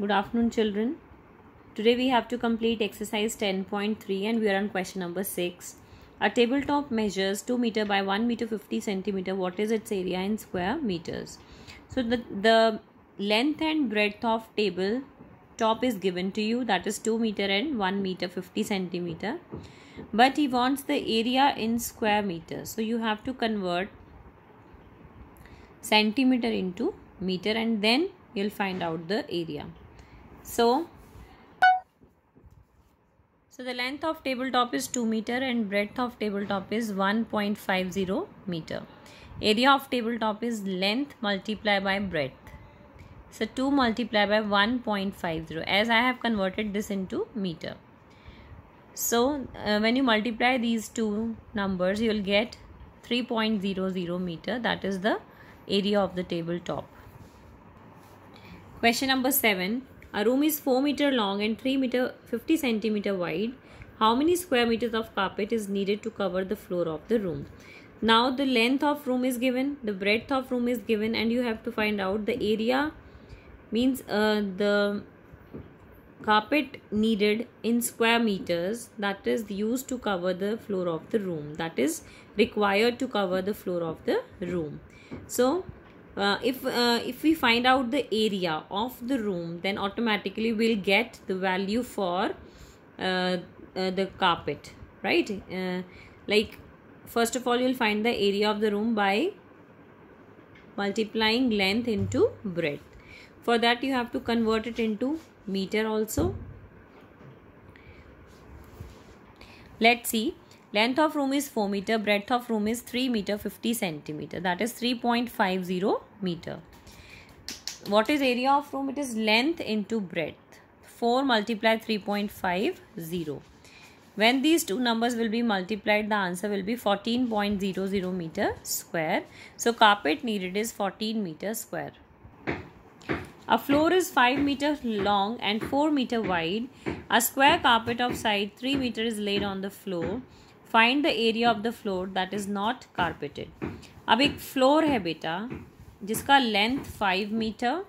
Good afternoon children. Today we have to complete exercise 10.3 and we are on question number 6. A tabletop measures 2 meter by 1 meter 50 centimeter. What is its area in square meters? So the, the length and breadth of table top is given to you that is 2 meter and 1 meter 50 centimeter. But he wants the area in square meters. So you have to convert centimeter into meter and then you'll find out the area. So, so the length of tabletop is 2 meter and breadth of tabletop is 1.50 meter. Area of tabletop is length multiplied by breadth. So 2 multiplied by 1.50 as I have converted this into meter. So uh, when you multiply these two numbers you will get 3.00 meter that is the area of the tabletop. Question number 7. A room is 4 meter long and 3 meter 50 centimeter wide. How many square meters of carpet is needed to cover the floor of the room? Now the length of room is given, the breadth of room is given and you have to find out the area means uh, the carpet needed in square meters that is used to cover the floor of the room that is required to cover the floor of the room. So uh, if uh, if we find out the area of the room then automatically we'll get the value for uh, uh the carpet right uh, like first of all you'll find the area of the room by multiplying length into breadth for that you have to convert it into meter also let's see Length of room is 4 meter, breadth of room is 3 meter 50 centimeter. That is 3.50 meter. What is area of room? It is length into breadth. 4 multiplied 3.50. When these two numbers will be multiplied, the answer will be 14.00 meter square. So carpet needed is 14 meter square. A floor is 5 meter long and 4 meter wide. A square carpet of side 3 meter is laid on the floor. Find the area of the floor that is not carpeted अब एक floor है बेटा जिसका length five metre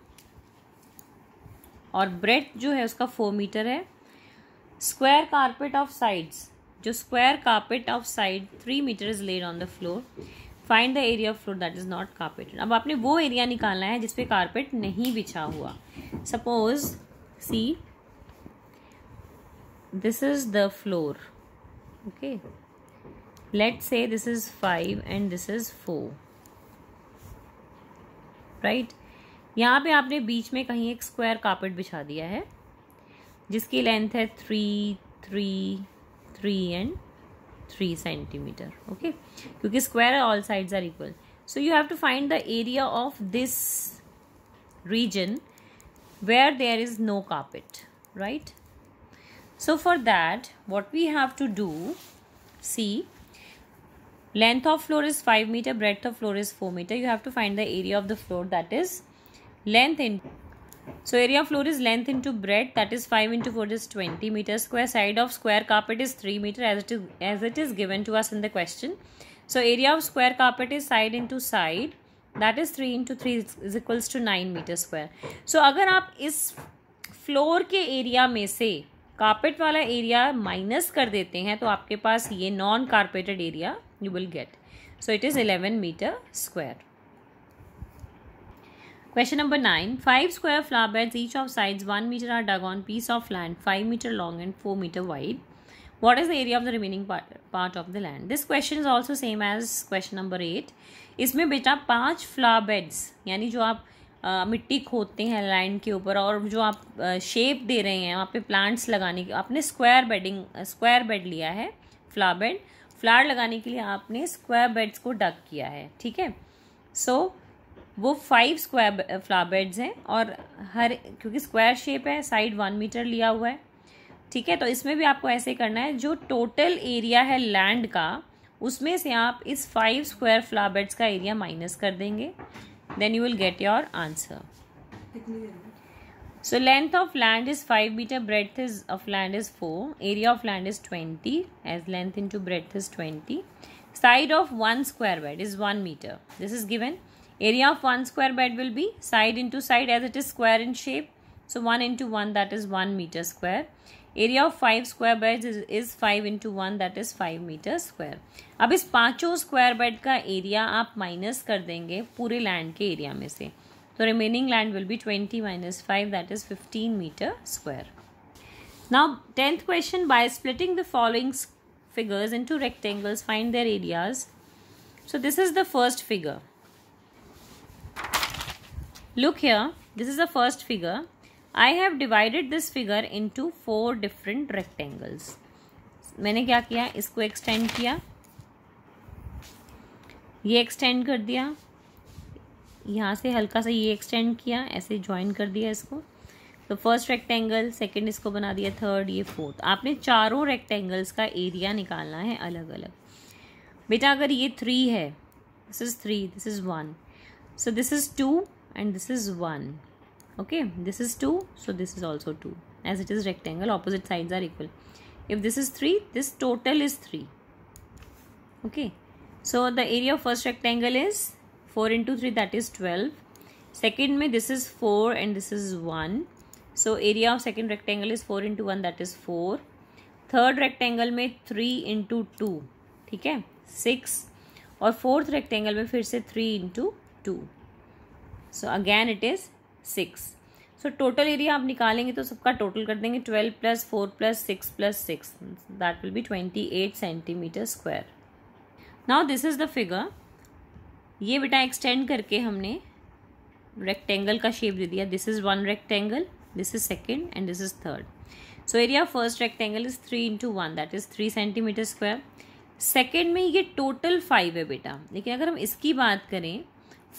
और breadth जो है उसका four metre है स्क्वायर कारपेट ऑफ साइड्स जो square carpet of side three metre is laid on the floor find the area of floor that is not carpeted अब आपने वो एरिया निकालना है जिसपे कारपेट नहीं बिछा हुआ suppose see this is the floor okay let's say this is five and this is four right यहाँ पे आपने बीच में कहीं एक स्क्वायर कार्पेट बिछा दिया है जिसकी लेंथ है three three three and three centimetre okay क्योंकि square all sides are equal so you have to find the area of this region where there is no carpet right so for that what we have to do see length of floor is 5 meter breadth of floor is 4 meter you have to find the area of the floor that is length in so area of floor is length into breadth that is 5 into 4 is 20 meter square side of square carpet is 3 meter as it is, as it is given to us in the question so area of square carpet is side into side that is 3 into 3 is equals to 9 meter square so agar aap is floor के area में से carpet वाला area minus कर देते हैं तो आपके पास ये non carpeted area you will get. So it is 11 meter square. Question number 9. Five square flower beds each of sides 1 meter are dug on piece of land 5 meter long and 4 meter wide. What is the area of the remaining part, part of the land? This question is also same as question number 8. isme beta panch flower beds yani jo aap आ, मिट्टी खोदते हैं land के ऊपर और जो आप आ, shape दे रहे हैं वहाँ पे प्लांट्स लगाने की आपने स्क्वायर बेडिंग स्क्वायर बेड लिया है फ्लावर बेड फ्लावर लगाने के लिए आपने स्क्वायर बेड्स को डक किया है ठीक है सो वो फाइव स्क्वायर फ्लावर बेड्स हैं और हर क्योंकि स्क्वायर शेप है साइड वन मीटर लिया हुआ है ठीक है तो इसमें भी आपको ऐसे करना है जो टोटल एरिया है लैंड का उसमें से आप इस फाइव स्क्वायर फ्लावर बेड्स का एरिया माइनस कर देंगे then you will get your answer so length of land is 5 meter breadth is of land is 4 area of land is 20 as length into breadth is 20 side of one square bed is 1 meter this is given area of one square bed will be side into side as it is square in shape so 1 into 1 that is 1 meter square area of five square bed is five into one that is five metre square अब इस पांचों square bed का area आप minus कर देंगे पूरे land के area में से The remaining land will be 20 minus 5 that is 15 meter square. Now 10th question by splitting the following figures into rectangles find their areas. So this is the first figure. Look here this is the first figure. I have divided this figure into four different rectangles. मैंने क्या किया इसको extend किया ये extend कर दिया यहाँ से हल्का सा ये एक्सटेंड किया ऐसे ज्वाइन कर दिया इसको तो फर्स्ट रेक्टेंगल सेकंड इसको बना दिया थर्ड ये फोर्थ आपने चारों रेक्टेंगल्स का एरिया निकालना है अलग अलग बेटा अगर ये थ्री है this is three this is one so this is two and this is one okay this is two so this is also two as it is rectangle opposite side are equal if this is three this total is three okay so the area of first rectangle is four into three that is twelve second में this is four and this is one so area of second rectangle is four into one that is four third rectangle में three into two ठीक है six और fourth rectangle में फिर से three into two so again it is six so total area आप निकालेंगे तो सबका टोटल कर देंगे twelve plus four plus six plus six that will be twenty eight centimetre square now this is the figure ये बेटा extend करके हमने रेक्टेंगल का शेप दे दिया this is one rectangle this is second and this is third so area first rectangle is three into one that is three centimetre square second में ये total five है बेटा लेकिन अगर हम इसकी बात करें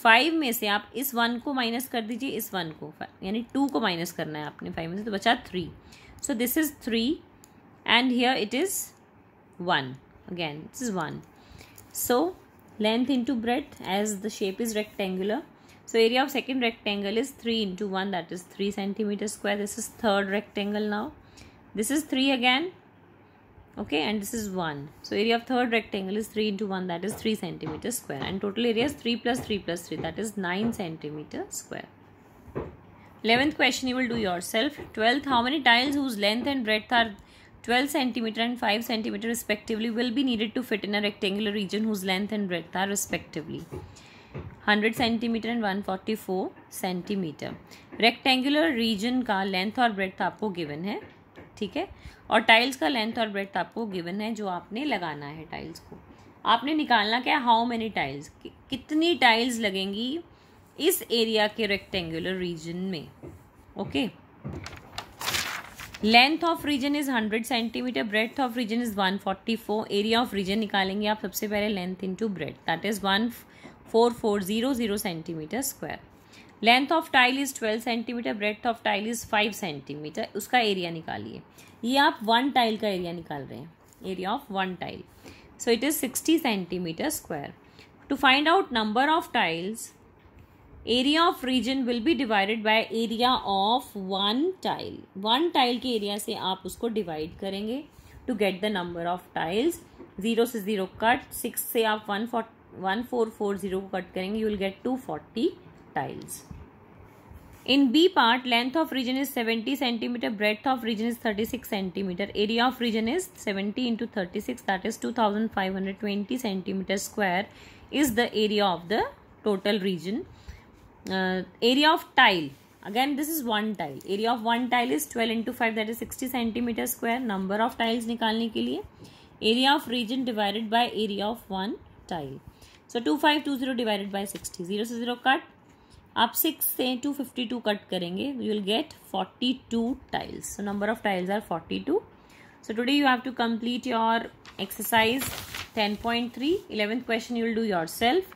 फाइव में से आप इस वन को माइनस कर दीजिए इस वन को यानी टू को माइनस करना है आपने फाइव में से तो बचा three so this is three and here it is one again this is one so length into breadth as the shape is rectangular so area of second rectangle is 3 into 1 that is 3 centimeter square this is third rectangle now this is 3 again okay and this is 1 so area of third rectangle is 3 into 1 that is 3 centimeter square and total area is 3 plus 3 plus 3 that is 9 centimeter square 11th question you will do yourself 12th how many tiles whose length and breadth are 12 centimetre and 5 centimetre respectively will be needed to fit in a rectangular region whose length and breadth are respectively 100 centimetre and 144 centimetre rectangular region का length और breadth आपको given है ठीक है और tiles का length और breadth आपको गिवन है जो आपने लगाना है टाइल्स को आपने निकालना क्या हाउ मेनी टाइल्स कितनी टाइल्स लगेंगी इस एरिया के रेक्टेंगुलर रीजन में okay okay? Length of region is hundred centimetre breadth of region is one forty four area of region निकालेंगे आप सबसे पहले length to breadth that is one four four zero zero centimetre square length of tile is twelve centimetre breadth of tile is five centimetre उसका area निकालिए ये आप one tile का area निकाल रहे हैं area of one tile so it is sixty centimetre square to find out number of tiles area of region will be divided by area of one tile one tile के area से आप उसको divide करेंगे to get the number of tiles zero से zero cut six से आप one one four four zero को cut करेंगे you will get two forty tiles in B part length of region is seventy centimetre breadth of region is thirty six centimetre area of region is seventy into thirty six that is two thousand five hundred twenty centimetre square is the area of the total region uh, area of tile again this is one tile area of one tile is 12 into 5 that is 60 cm square number of tiles nikalne ke liye area of region divided by area of one tile so 2520 divided by 60 zero se zero cut आप 6 से 252 cut करेंगे you will get 42 tiles so number of tiles are 42 so today you have to complete your exercise 10.3 11th question you will do yourself